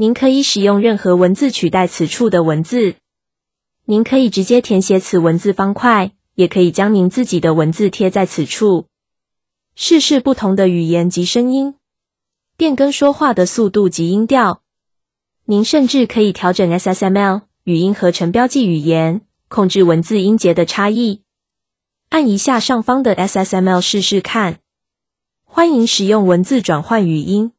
您可以使用任何文字取代此处的文字。您可以直接填写此文字方块，也可以将您自己的文字贴在此处。试试不同的语言及声音，变更说话的速度及音调。您甚至可以调整 SSML 语音合成标记语言，控制文字音节的差异。按一下上方的 SSML 试试看。欢迎使用文字转换语音。